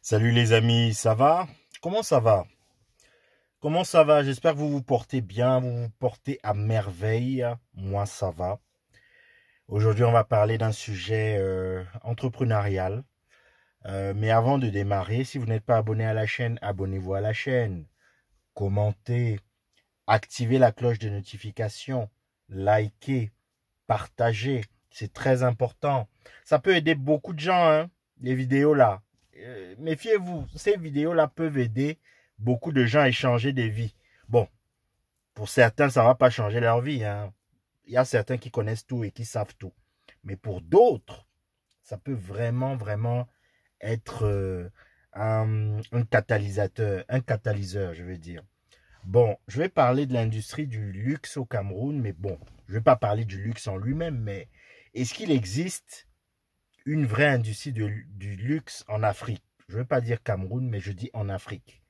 Salut les amis, ça va Comment ça va Comment ça va J'espère que vous vous portez bien, vous vous portez à merveille. Moi, ça va. Aujourd'hui, on va parler d'un sujet euh, entrepreneurial. Euh, mais avant de démarrer, si vous n'êtes pas abonné à la chaîne, abonnez-vous à la chaîne. Commentez, activez la cloche de notification, likez, partagez. C'est très important. Ça peut aider beaucoup de gens, hein, les vidéos là. Euh, méfiez-vous, ces vidéos-là peuvent aider beaucoup de gens à échanger des vies. Bon, pour certains, ça ne va pas changer leur vie. Hein. Il y a certains qui connaissent tout et qui savent tout. Mais pour d'autres, ça peut vraiment, vraiment être euh, un, catalyseur, un catalyseur, je veux dire. Bon, je vais parler de l'industrie du luxe au Cameroun, mais bon, je ne vais pas parler du luxe en lui-même, mais est-ce qu'il existe une vraie industrie du luxe en Afrique. Je ne veux pas dire Cameroun, mais je dis en Afrique.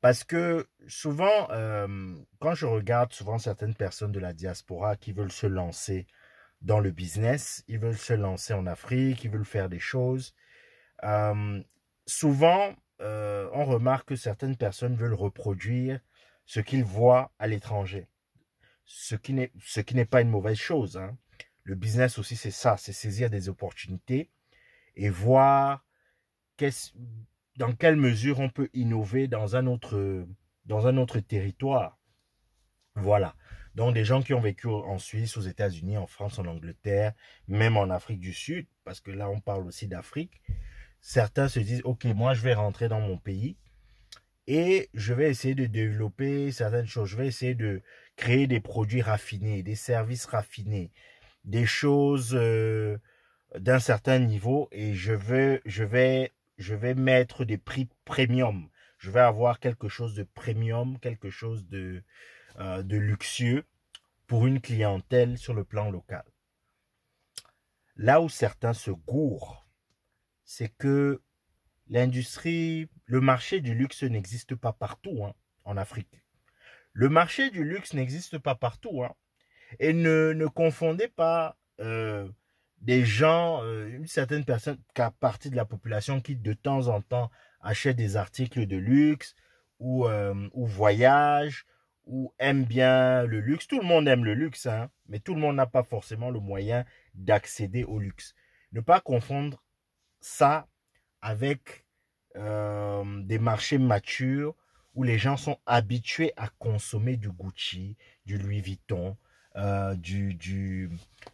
Parce que souvent, euh, quand je regarde souvent certaines personnes de la diaspora qui veulent se lancer dans le business, ils veulent se lancer en Afrique, ils veulent faire des choses. Euh, souvent, euh, on remarque que certaines personnes veulent reproduire ce qu'ils voient à l'étranger, ce qui n'est pas une mauvaise chose. Hein. Le business aussi, c'est ça, c'est saisir des opportunités et voir dans quelle mesure on peut innover dans un autre, dans un autre territoire. Voilà. Donc des gens qui ont vécu en Suisse, aux États-Unis, en France, en Angleterre, même en Afrique du Sud, parce que là on parle aussi d'Afrique, certains se disent, ok, moi je vais rentrer dans mon pays et je vais essayer de développer certaines choses, je vais essayer de créer des produits raffinés, des services raffinés, des choses euh, d'un certain niveau et je veux, je vais, je vais mettre des prix premium. Je vais avoir quelque chose de premium, quelque chose de, euh, de luxueux pour une clientèle sur le plan local. Là où certains se gourrent, c'est que l'industrie, le marché du luxe n'existe pas partout hein, en Afrique. Le marché du luxe n'existe pas partout. Hein. Et ne, confondez pas euh, des gens, euh, une certaine personne, partie de la population qui de temps en temps achète des articles de luxe ou, euh, ou voyage ou aime bien le luxe. Tout le monde aime le luxe, hein, mais tout le monde n'a pas forcément le moyen d'accéder au luxe. Ne pas confondre ça avec des marchés matures où les gens sont habitués à consommer du Gucci, du Louis Vuitton, euh, du,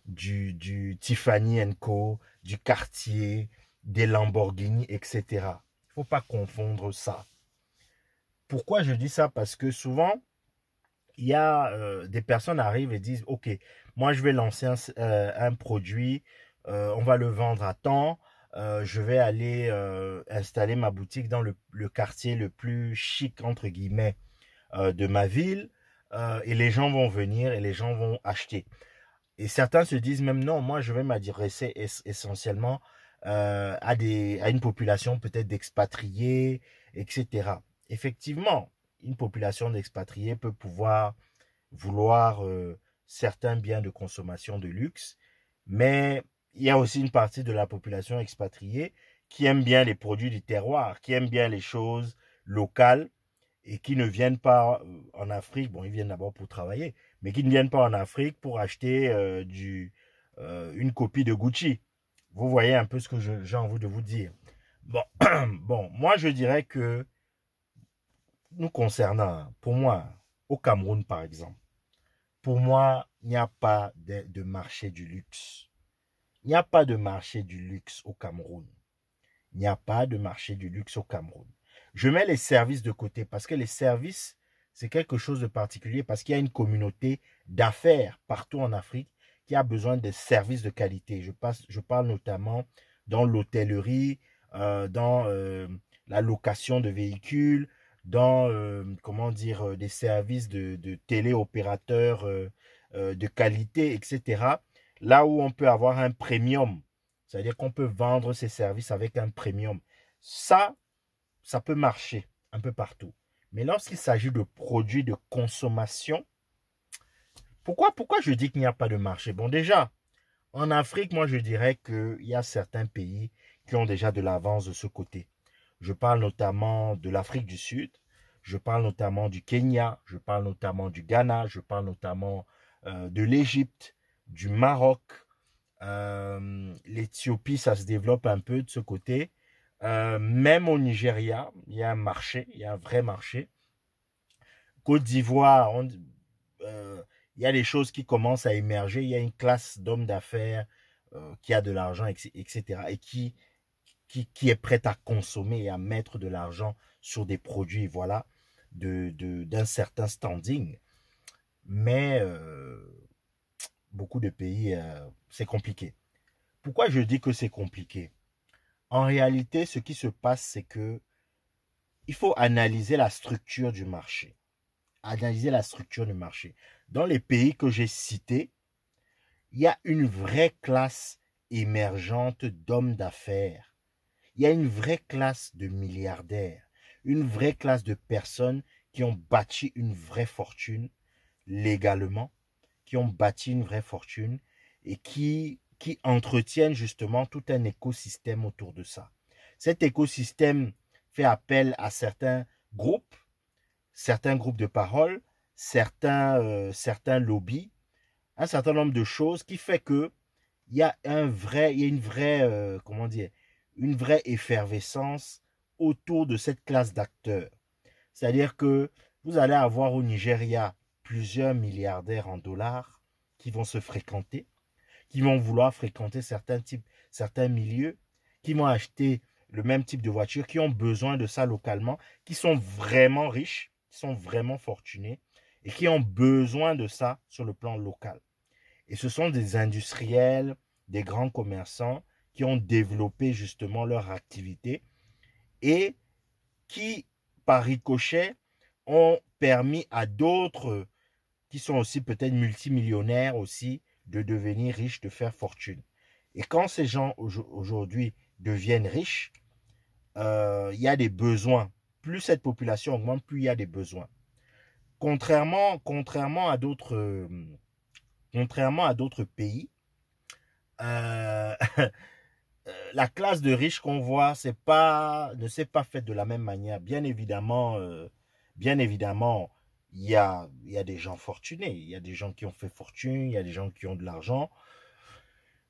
du, Tiffany Co, du Quartier, des Lamborghini, etc. Il ne faut pas confondre ça. Pourquoi je dis ça Parce que souvent, il y a euh, des personnes arrivent et disent, OK, moi je vais lancer un, euh, produit, on va le vendre à temps, je vais aller installer ma boutique dans le, quartier le plus chic, entre guillemets, de ma ville. Euh, et les gens vont venir et les gens vont acheter. Et certains se disent même non, moi je vais m'adresser essentiellement euh, à, des, à une population peut-être d'expatriés, etc. Effectivement, une population d'expatriés peut pouvoir vouloir euh, certains biens de consommation de luxe, mais il y a aussi une partie de la population expatriée qui aime bien les produits du terroir, qui aime bien les choses locales et qui ne viennent pas euh, en Afrique, bon, ils viennent d'abord pour travailler, mais qui ne viennent pas en Afrique pour acheter euh, du, euh, une copie de Gucci. Vous voyez un peu ce que j'ai envie de vous dire. Bon, bon, moi je dirais que nous concernant, pour moi, au Cameroun par exemple, pour moi, il n'y a pas de marché du luxe. Il n'y a pas de marché du luxe au Cameroun. Il n'y a pas de marché du luxe au Cameroun. Je mets les services de côté parce que les services, c'est quelque chose de particulier parce qu'il y a une communauté d'affaires partout en Afrique qui a besoin des services de qualité. Je, passe, je parle notamment dans l'hôtellerie, euh, dans euh, la location de véhicules, dans euh, comment dire des services de, de téléopérateurs de qualité, etc. Là où on peut avoir un premium, c'est-à-dire qu'on peut vendre ses services avec un premium. Ça, ça peut marcher un peu partout. Mais lorsqu'il s'agit de produits de consommation, pourquoi, pourquoi je dis qu'il n'y a pas de marché Bon, déjà, en Afrique, moi, je dirais qu'il y a certains pays qui ont déjà de l'avance de ce côté. Je parle notamment de l'Afrique du Sud, je parle notamment du Kenya, je parle notamment du Ghana, je parle notamment euh, de l'Égypte, du Maroc. Euh, L'Éthiopie, ça se développe un peu de ce côté. Euh, même au Nigeria, il y a un marché, il y a un vrai marché. Côte d'Ivoire, euh, il y a des choses qui commencent à émerger. Il y a une classe d'hommes d'affaires euh, qui a de l'argent, etc. et qui, qui, est prête à consommer et à mettre de l'argent sur des produits, voilà, de, d'un certain standing. Mais beaucoup de pays, c'est compliqué. Pourquoi je dis que c'est compliqué en réalité, ce qui se passe, c'est que il faut analyser la structure du marché. Analyser la structure du marché. Dans les pays que j'ai cités, il y a une vraie classe émergente d'hommes d'affaires. Il y a une vraie classe de milliardaires, une vraie classe de personnes qui ont bâti une vraie fortune légalement, qui ont bâti une vraie fortune et qui qui entretiennent justement tout un écosystème autour de ça. Cet écosystème fait appel à certains groupes, certains groupes de parole, certains, euh, certains lobbies, un certain nombre de choses qui fait que il y a un vrai, il une vraie, euh, comment dire, une vraie effervescence autour de cette classe d'acteurs. C'est-à-dire que vous allez avoir au Nigeria plusieurs milliardaires en dollars qui vont se fréquenter, qui vont vouloir fréquenter certains types, certains milieux, qui vont acheter le même type de voiture, qui ont besoin de ça localement, qui sont vraiment riches, qui sont vraiment fortunés et qui ont besoin de ça sur le plan local. Et ce sont des industriels, des grands commerçants qui ont développé justement leur activité et qui, par ricochet, ont permis à d'autres qui sont aussi peut-être multimillionnaires aussi de devenir riche, de faire fortune. Et quand ces gens aujourd'hui deviennent riches, euh, il y a des besoins. Plus cette population augmente, plus il y a des besoins. Contrairement, contrairement à d'autres, euh, contrairement à d'autres pays, euh, la classe de riches qu'on voit, c'est pas, ne s'est pas faite de la même manière. Bien évidemment, bien évidemment, il y a, y a des gens fortunés, il y a des gens qui ont fait fortune, il y a des gens qui ont de l'argent.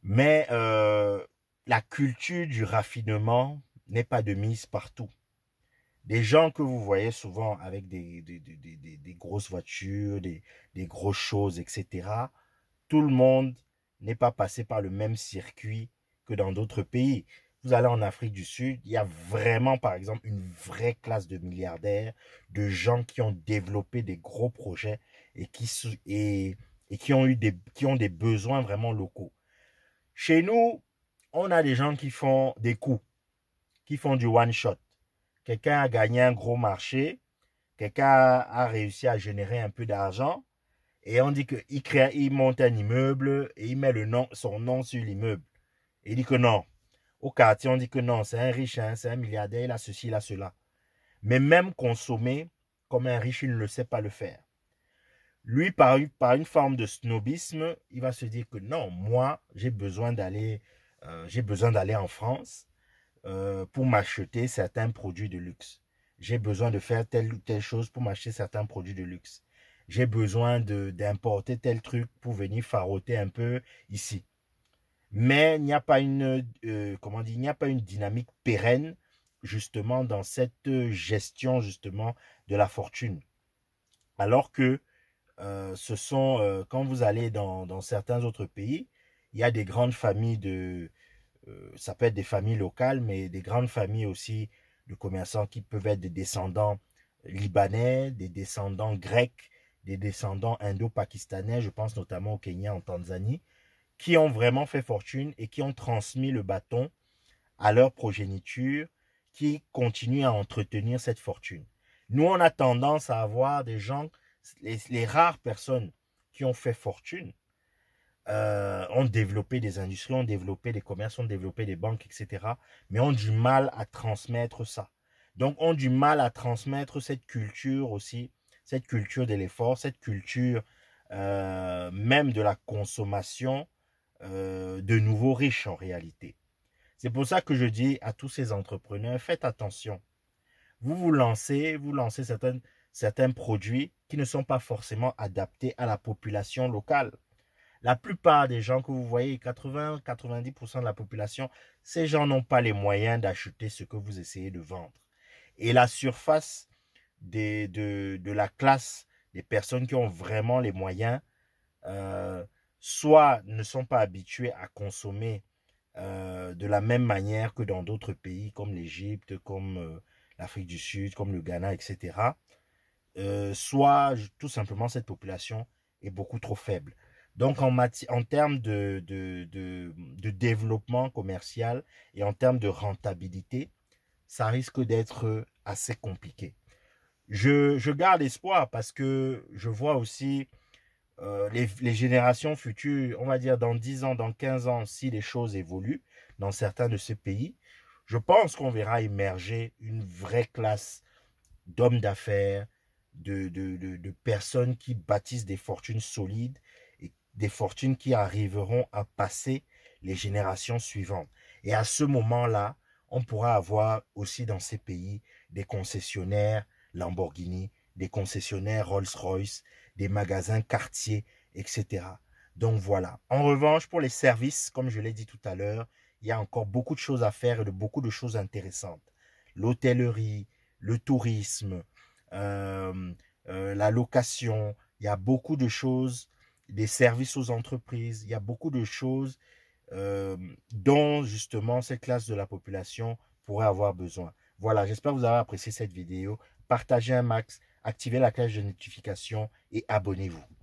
Mais euh, la culture du raffinement n'est pas de mise partout. Des gens que vous voyez souvent avec des, des, des grosses voitures, des, grosses choses, etc., tout le monde n'est pas passé par le même circuit que dans d'autres pays. Vous allez en Afrique du Sud, il y a vraiment, par exemple, une vraie classe de milliardaires, de gens qui ont développé des gros projets et qui, ont, eu des, besoins vraiment locaux. Chez nous, on a des gens qui font des coups, qui font du one-shot. Quelqu'un a gagné un gros marché, quelqu'un a réussi à générer un peu d'argent, et on dit qu'il crée, il monte un immeuble et il met le nom, son nom sur l'immeuble. Il dit que non, au quartier, on dit que non, c'est un riche, hein, c'est un milliardaire, il a ceci, il a cela. Mais même consommer, comme un riche, il ne le sait pas le faire. Lui, par une, une forme de snobisme, il va se dire que non, moi, j'ai besoin d'aller euh, j'ai besoin d'aller en France euh, pour m'acheter certains produits de luxe. J'ai besoin de faire telle ou telle chose pour m'acheter certains produits de luxe. J'ai besoin d'importer tel truc pour venir faroter un peu ici mais il n'y a pas une, euh, il n'y a pas une dynamique pérenne justement dans cette gestion justement de la fortune. Alors que euh, ce sont, euh, quand vous allez dans, certains autres pays, il y a des grandes familles de, ça peut être des familles locales, mais des grandes familles aussi de commerçants qui peuvent être des descendants libanais, des descendants grecs, des descendants indo-pakistanais, je pense notamment au Kenya, en Tanzanie, qui ont vraiment fait fortune et qui ont transmis le bâton à leur progéniture qui continuent à entretenir cette fortune. Nous, on a tendance à avoir des gens, les, rares personnes qui ont fait fortune, euh, ont développé des industries, ont développé des commerces, ont développé des banques, etc. Mais ont du mal à transmettre ça. Donc, ont du mal à transmettre cette culture aussi, cette culture de l'effort, cette culture euh, même de la consommation, euh, de nouveaux riches en réalité. C'est pour ça que je dis à tous ces entrepreneurs, faites attention. Vous vous lancez, vous lancez certaines, certains produits qui ne sont pas forcément adaptés à la population locale. La plupart des gens que vous voyez, 80-90% de la population, ces gens n'ont pas les moyens d'acheter ce que vous essayez de vendre. Et la surface de, la classe des personnes qui ont vraiment les moyens, euh, soit ne sont pas habitués à consommer euh, de la même manière que dans d'autres pays comme l'Égypte, comme euh, l'Afrique du Sud, comme le Ghana, etc. Euh, soit tout simplement cette population est beaucoup trop faible. Donc en, en termes de, de, développement commercial et en termes de rentabilité, ça risque d'être assez compliqué. Je, je, garde espoir parce que je vois aussi euh, les, générations futures, on va dire dans 10 ans, dans 15 ans, si les choses évoluent dans certains de ces pays, je pense qu'on verra émerger une vraie classe d'hommes d'affaires, de, de, personnes qui bâtissent des fortunes solides et des fortunes qui arriveront à passer les générations suivantes. Et à ce moment-là, on pourra avoir aussi dans ces pays des concessionnaires Lamborghini, des concessionnaires Rolls-Royce, des magasins quartiers, etc. Donc voilà. En revanche, pour les services, comme je l'ai dit tout à l'heure, il y a encore beaucoup de choses à faire et de beaucoup de choses intéressantes. L'hôtellerie, le tourisme, euh, euh, la location, il y a beaucoup de choses, des services aux entreprises, il y a beaucoup de choses euh, dont justement cette classe de la population pourrait avoir besoin. Voilà, j'espère que vous avez apprécié cette vidéo. Partagez un max, activez la cloche de notification et abonnez-vous.